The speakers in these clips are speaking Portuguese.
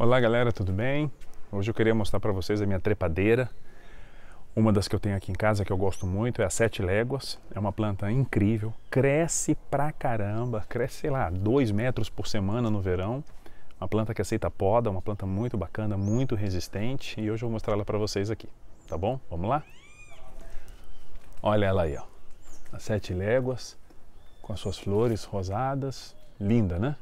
Olá galera, tudo bem? Hoje eu queria mostrar para vocês a minha trepadeira. Uma das que eu tenho aqui em casa que eu gosto muito é a sete léguas. É uma planta incrível, cresce pra caramba, cresce, sei lá, dois metros por semana no verão. Uma planta que aceita poda, uma planta muito bacana, muito resistente e hoje eu vou mostrar ela para vocês aqui, tá bom? Vamos lá? Olha ela aí, ó. As sete léguas com as suas flores rosadas. Linda, né?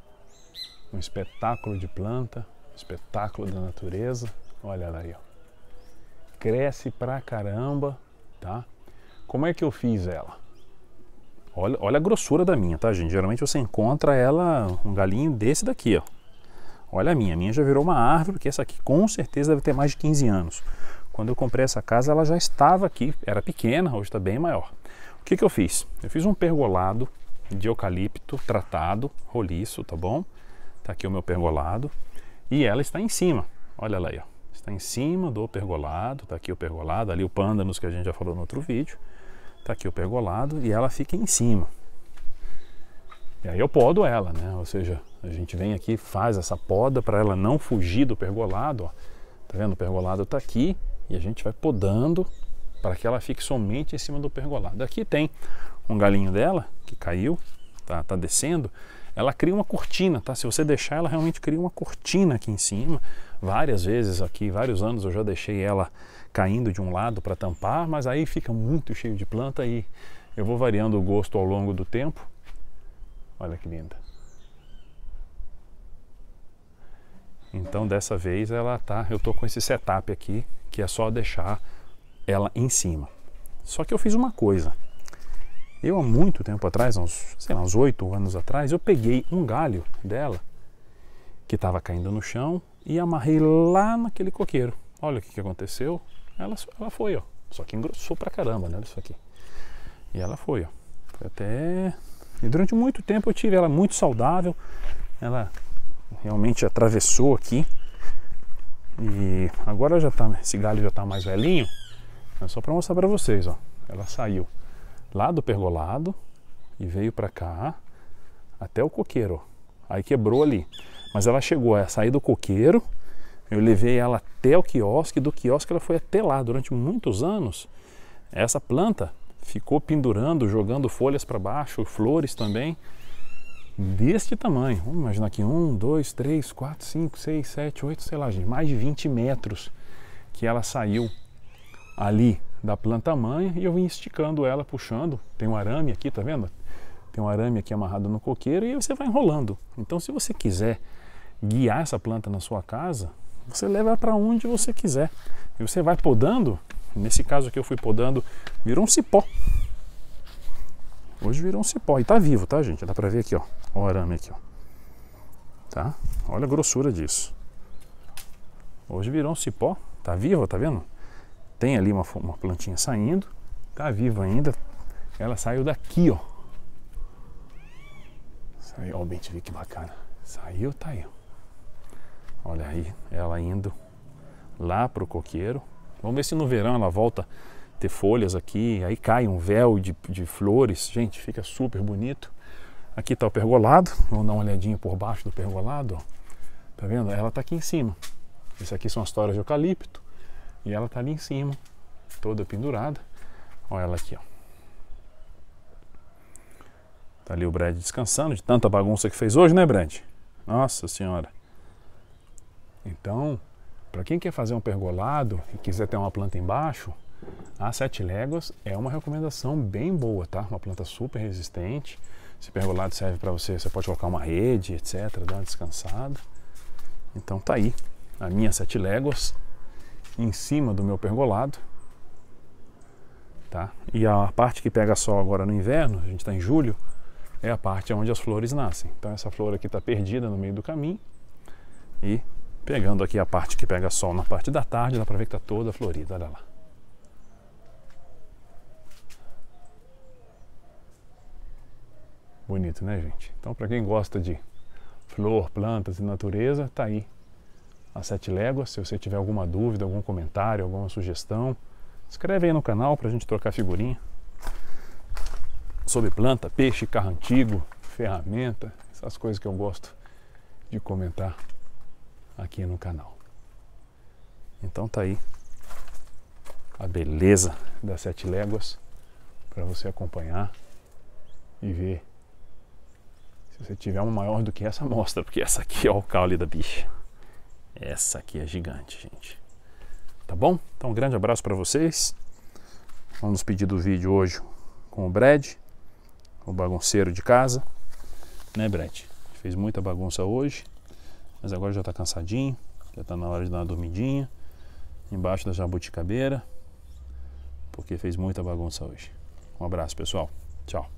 Um espetáculo de planta, espetáculo da natureza. Olha ela aí, ó. Cresce pra caramba, tá? Como é que eu fiz ela? Olha, olha a grossura da minha, tá, gente? Geralmente você encontra ela, um galinho desse daqui, ó. Olha a minha, a minha já virou uma árvore, porque essa aqui com certeza deve ter mais de 15 anos. Quando eu comprei essa casa, ela já estava aqui, era pequena, hoje está bem maior. O que, que eu fiz? Eu fiz um pergolado de eucalipto tratado, roliço, tá bom? Tá aqui o meu pergolado e ela está em cima. Olha ela aí, ó. está em cima do pergolado, está aqui o pergolado, ali o pândanos que a gente já falou no outro vídeo, está aqui o pergolado e ela fica em cima. E aí eu podo ela, né? Ou seja, a gente vem aqui, faz essa poda para ela não fugir do pergolado, ó. Tá vendo? O pergolado está aqui e a gente vai podando para que ela fique somente em cima do pergolado. Aqui tem um galinho dela que caiu, tá, tá descendo, ela cria uma cortina, tá? Se você deixar, ela realmente cria uma cortina aqui em cima. Várias vezes aqui, vários anos eu já deixei ela caindo de um lado para tampar, mas aí fica muito cheio de planta e eu vou variando o gosto ao longo do tempo. Olha que linda. Então dessa vez ela tá, eu tô com esse setup aqui, que é só deixar ela em cima. Só que eu fiz uma coisa. Eu, há muito tempo atrás, uns, sei lá, uns oito anos atrás, eu peguei um galho dela que estava caindo no chão e amarrei lá naquele coqueiro. Olha o que, que aconteceu. Ela, ela foi, ó. Só que engrossou pra caramba, né? Olha isso aqui. E ela foi, ó. Foi até. E durante muito tempo eu tive ela muito saudável. Ela realmente atravessou aqui. E agora já tá, esse galho já tá mais velhinho. É só para mostrar para vocês, ó. Ela saiu lá do pergolado e veio para cá até o coqueiro. Aí quebrou ali. Mas ela chegou a é, sair do coqueiro, eu levei ela até o quiosque, do quiosque ela foi até lá. Durante muitos anos, essa planta ficou pendurando, jogando folhas para baixo, flores também, deste tamanho. Vamos imaginar aqui, um, dois, três, quatro, cinco, seis, sete, oito, sei lá, gente, mais de 20 metros que ela saiu ali da planta mãe e eu vim esticando ela, puxando. Tem um arame aqui, tá vendo? Tem um arame aqui amarrado no coqueiro e você vai enrolando. Então, se você quiser guiar essa planta na sua casa, você leva para onde você quiser. E você vai podando, nesse caso aqui eu fui podando, virou um cipó. Hoje virou um cipó e tá vivo, tá, gente? Dá para ver aqui, ó, o arame aqui, ó. Tá? Olha a grossura disso. Hoje virou um cipó, tá vivo, tá vendo? tem ali uma, uma plantinha saindo, tá viva ainda. Ela saiu daqui, ó. Saiu, ó, bem, vi que bacana. Saiu, tá aí. Olha aí, ela indo lá pro coqueiro. Vamos ver se no verão ela volta a ter folhas aqui, aí cai um véu de, de flores. Gente, fica super bonito. Aqui tá o pergolado, vamos dar uma olhadinha por baixo do pergolado, ó. Tá vendo? Ela tá aqui em cima. Esse aqui são as toras de eucalipto. E ela tá ali em cima, toda pendurada. Olha ela aqui, ó. Tá ali o Brad descansando de tanta bagunça que fez hoje, né, Brad? Nossa senhora. Então, para quem quer fazer um pergolado e quiser ter uma planta embaixo, a 7 léguas é uma recomendação bem boa, tá? Uma planta super resistente. Esse pergolado serve para você, você pode colocar uma rede, etc, dar uma descansada. Então tá aí, a minha 7 léguas em cima do meu pergolado. Tá? E a parte que pega sol agora no inverno, a gente está em julho, é a parte onde as flores nascem. Então essa flor aqui está perdida no meio do caminho e pegando aqui a parte que pega sol na parte da tarde, dá para ver que está toda florida, olha lá. Bonito, né, gente? Então, para quem gosta de flor, plantas e natureza, tá aí a Sete Léguas. Se você tiver alguma dúvida, algum comentário, alguma sugestão, escreve aí no canal para a gente trocar figurinha sobre planta, peixe, carro antigo, ferramenta, essas coisas que eu gosto de comentar aqui no canal. Então tá aí a beleza das sete léguas para você acompanhar e ver se você tiver uma maior do que essa mostra, porque essa aqui é o caule da bicha. Essa aqui é gigante, gente. Tá bom? Então, um grande abraço para vocês. Vamos pedir do vídeo hoje com o Brad, o bagunceiro de casa. Né, Brad? Fez muita bagunça hoje, mas agora já tá cansadinho, já tá na hora de dar uma dormidinha embaixo da jabuticabeira, porque fez muita bagunça hoje. Um abraço, pessoal. Tchau.